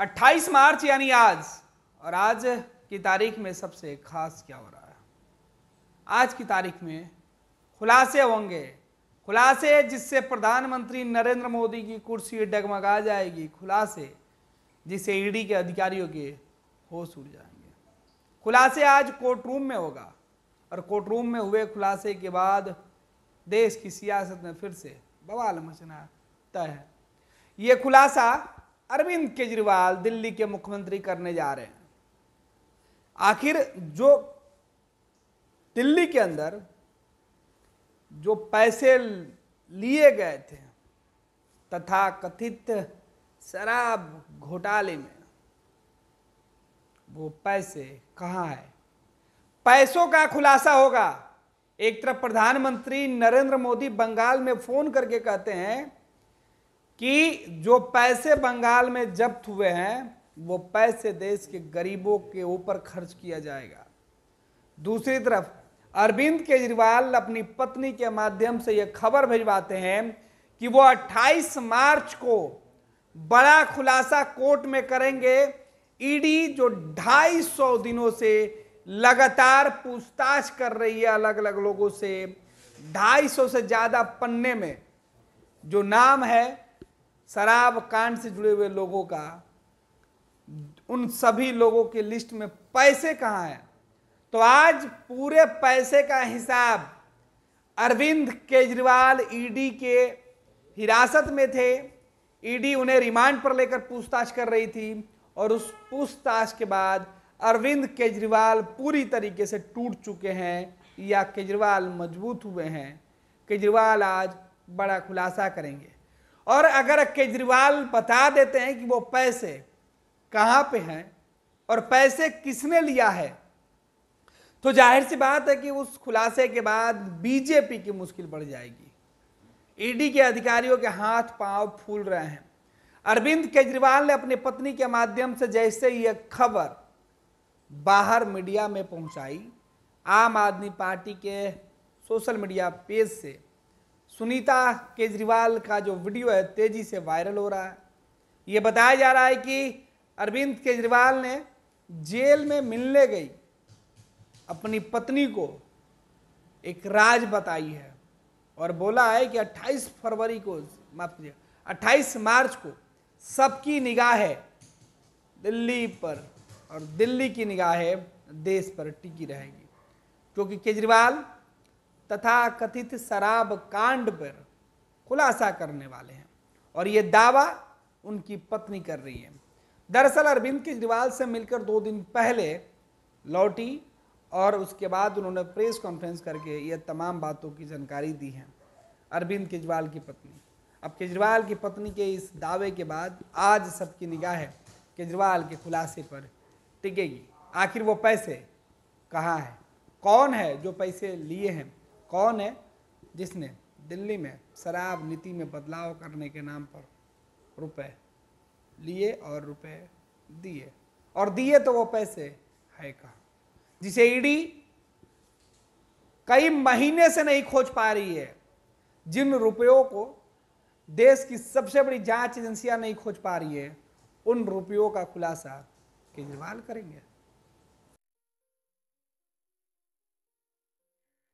28 मार्च यानी आज और आज की तारीख में सबसे खास क्या हो रहा है आज की तारीख में खुलासे होंगे खुलासे जिससे प्रधानमंत्री नरेंद्र मोदी की कुर्सी डगमगा जाएगी खुलासे जिससे ईडी के अधिकारियों के होश उड़ जाएंगे खुलासे आज कोर्ट रूम में होगा और कोर्ट रूम में हुए खुलासे के बाद देश की सियासत में फिर से बवाल मचना तय है ये खुलासा अरविंद केजरीवाल दिल्ली के मुख्यमंत्री करने जा रहे हैं आखिर जो दिल्ली के अंदर जो पैसे लिए गए थे तथा कथित शराब घोटाले में वो पैसे कहाँ है पैसों का खुलासा होगा एक तरफ प्रधानमंत्री नरेंद्र मोदी बंगाल में फोन करके कहते हैं कि जो पैसे बंगाल में जब्त हुए हैं वो पैसे देश के गरीबों के ऊपर खर्च किया जाएगा दूसरी तरफ अरविंद केजरीवाल अपनी पत्नी के माध्यम से यह खबर भिजवाते हैं कि वो 28 मार्च को बड़ा खुलासा कोर्ट में करेंगे ईडी जो 250 दिनों से लगातार पूछताछ कर रही है अलग अलग लोगों से 250 से ज़्यादा पन्ने में जो नाम है शराब कांड से जुड़े हुए लोगों का उन सभी लोगों की लिस्ट में पैसे कहाँ हैं तो आज पूरे पैसे का हिसाब अरविंद केजरीवाल ईडी के हिरासत में थे ईडी उन्हें रिमांड पर लेकर पूछताछ कर रही थी और उस पूछताछ के बाद अरविंद केजरीवाल पूरी तरीके से टूट चुके हैं या केजरीवाल मजबूत हुए हैं केजरीवाल आज बड़ा खुलासा करेंगे और अगर केजरीवाल बता देते हैं कि वो पैसे कहाँ पे हैं और पैसे किसने लिया है तो जाहिर सी बात है कि उस खुलासे के बाद बीजेपी की मुश्किल बढ़ जाएगी ईडी के अधिकारियों के हाथ पांव फूल रहे हैं अरविंद केजरीवाल ने अपनी पत्नी के माध्यम से जैसे ये खबर बाहर मीडिया में पहुंचाई आम आदमी पार्टी के सोशल मीडिया पेज से सुनीता केजरीवाल का जो वीडियो है तेज़ी से वायरल हो रहा है ये बताया जा रहा है कि अरविंद केजरीवाल ने जेल में मिलने गई अपनी पत्नी को एक राज बताई है और बोला है कि 28 फरवरी को माफ कीजिए 28 मार्च को सबकी निगाह है दिल्ली पर और दिल्ली की निगाह है देश पर टिकी रहेगी क्योंकि केजरीवाल तथा कथित शराब कांड पर खुलासा करने वाले हैं और ये दावा उनकी पत्नी कर रही है दरअसल अरविंद केजरीवाल से मिलकर दो दिन पहले लौटी और उसके बाद उन्होंने प्रेस कॉन्फ्रेंस करके ये तमाम बातों की जानकारी दी है अरविंद केजरीवाल की पत्नी अब केजरीवाल की पत्नी के इस दावे के बाद आज सबकी निगाह है केजरीवाल के खुलासे पर टिकेगी आखिर वो पैसे कहाँ हैं कौन है जो पैसे लिए हैं कौन है जिसने दिल्ली में शराब नीति में बदलाव करने के नाम पर रुपए लिए और रुपए दिए और दिए तो वो पैसे है कहा जिसे ईडी कई महीने से नहीं खोज पा रही है जिन रुपयों को देश की सबसे बड़ी जांच एजेंसियां नहीं खोज पा रही है उन रुपयों का खुलासा केजरीवाल करेंगे